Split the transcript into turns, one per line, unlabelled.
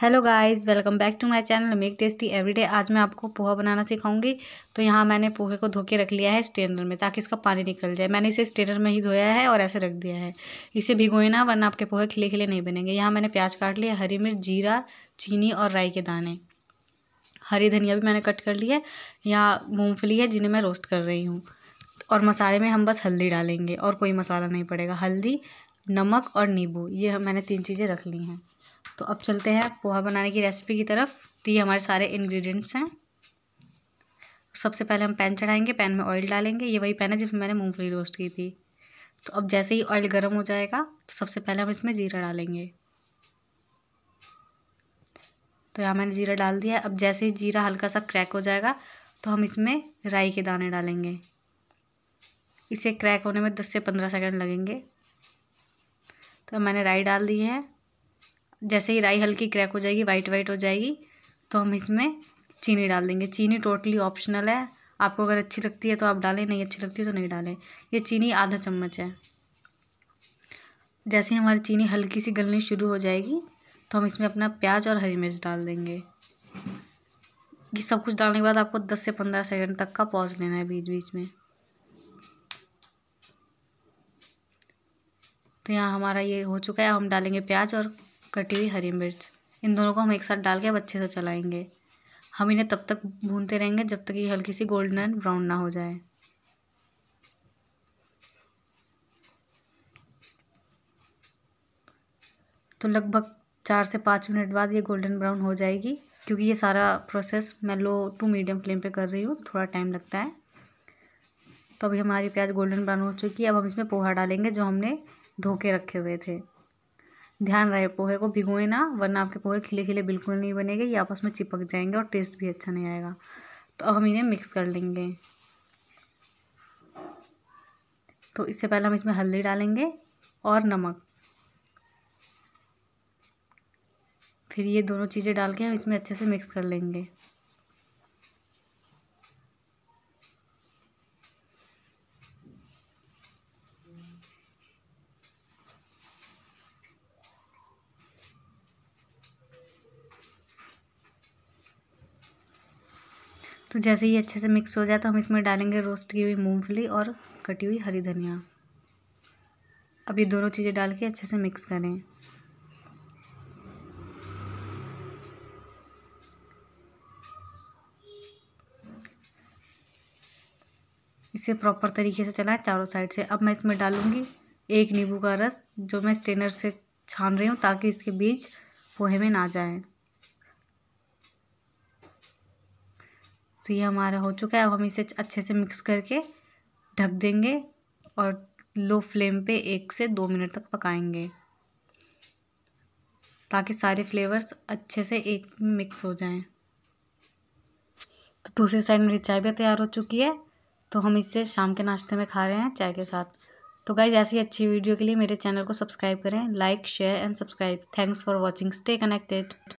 hello guys welcome back to my channel make tasty everyday आज मैं आपको पोहा बनाना सिखाऊंगी तो यहाँ मैंने पोहे को धो के रख लिया है स्टेनर में ताकि इसका पानी निकल जाए मैंने इसे स्टेनर में ही धोया है और ऐसे रख दिया है इसे भिगोए ना वरना आपके पोहे खिले खिले नहीं बनेंगे यहाँ मैंने प्याज काट लिया हरी मिर्च जीरा चीनी और राई के दाने हरी धनिया भी मैंने कट कर ली है यहाँ मूँगफली है जिन्हें मैं रोस्ट कर रही हूँ और मसाले में हम बस हल्दी डालेंगे और कोई मसाला नहीं पड़ेगा हल्दी नमक और नींबू ये मैंने तीन चीज़ें रख ली हैं तो अब चलते हैं पोहा बनाने की रेसिपी की तरफ तो ये हमारे सारे इंग्रेडिएंट्स हैं सबसे पहले हम पैन चढ़ाएंगे पैन में ऑयल डालेंगे ये वही पैन है जिसमें मैंने मूंगफली रोस्ट की थी तो अब जैसे ही ऑयल गर्म हो जाएगा तो सबसे पहले हम इसमें जीरा डालेंगे तो यहाँ मैंने जीरा डाल दिया अब जैसे ही जीरा हल्का सा क्रैक हो जाएगा तो हम इसमें राई के दाने डालेंगे इसे क्रैक होने में दस से पंद्रह सेकेंड लगेंगे तो मैंने राई डाल दी है जैसे ही राई हल्की क्रैक हो जाएगी वाइट वाइट हो जाएगी तो हम इसमें चीनी डाल देंगे चीनी टोटली ऑप्शनल है आपको अगर अच्छी लगती है तो आप डालें नहीं अच्छी लगती है तो नहीं डालें ये चीनी आधा चम्मच है जैसे हमारी चीनी हल्की सी गलनी शुरू हो जाएगी तो हम इसमें अपना प्याज और हरी मिर्च डाल देंगे ये सब कुछ डालने के बाद आपको दस से पंद्रह सेकंड तक का पॉज लेना है बीच बीच में तो यहाँ हमारा ये हो चुका है हम डालेंगे प्याज और कटी हुई हरी मिर्च इन दोनों को हम एक साथ डाल के अब अच्छे से चलाएंगे हम इन्हें तब तक भूनते रहेंगे जब तक ये हल्की सी गोल्डन ब्राउन ना हो जाए तो लगभग चार से पाँच मिनट बाद ये गोल्डन ब्राउन हो जाएगी क्योंकि ये सारा प्रोसेस मैं लो टू मीडियम फ्लेम पे कर रही हूँ थोड़ा टाइम लगता है तो अभी हमारी प्याज गोल्डन ब्राउन हो चुकी है अब हम इसमें पोहा डालेंगे जो हमने धो के रखे हुए थे ध्यान रहे पोहे को भिगोए ना वरना आपके पोहे खिले खिले बिल्कुल नहीं बनेंगे ये आपस में चिपक जाएंगे और टेस्ट भी अच्छा नहीं आएगा तो अब हम इन्हें मिक्स कर लेंगे तो इससे पहले हम इसमें हल्दी डालेंगे और नमक फिर ये दोनों चीज़ें डाल के हम इसमें अच्छे से मिक्स कर लेंगे तो जैसे ही अच्छे से मिक्स हो जाए तो हम इसमें डालेंगे रोस्ट की हुई मूंगफली और कटी हुई हरी धनिया अब ये दोनों चीज़ें डाल के अच्छे से मिक्स करें इसे प्रॉपर तरीके से चलाएं चारों साइड से अब मैं इसमें डालूंगी एक नींबू का रस जो मैं स्टेनर से छान रही हूँ ताकि इसके बीज पोहे में ना जाएं तो ये हमारा हो चुका है अब हम इसे अच्छे से मिक्स करके ढक देंगे और लो फ्लेम पे एक से दो मिनट तक पकाएंगे ताकि सारे फ्लेवर्स अच्छे से एक मिक्स हो जाएं तो दूसरी साइड मेरी चाय भी तैयार हो चुकी है तो हम इसे शाम के नाश्ते में खा रहे हैं चाय के साथ तो गाइज ऐसी अच्छी वीडियो के लिए मेरे चैनल को सब्सक्राइब करें like share and subscribe thanks for watching stay connected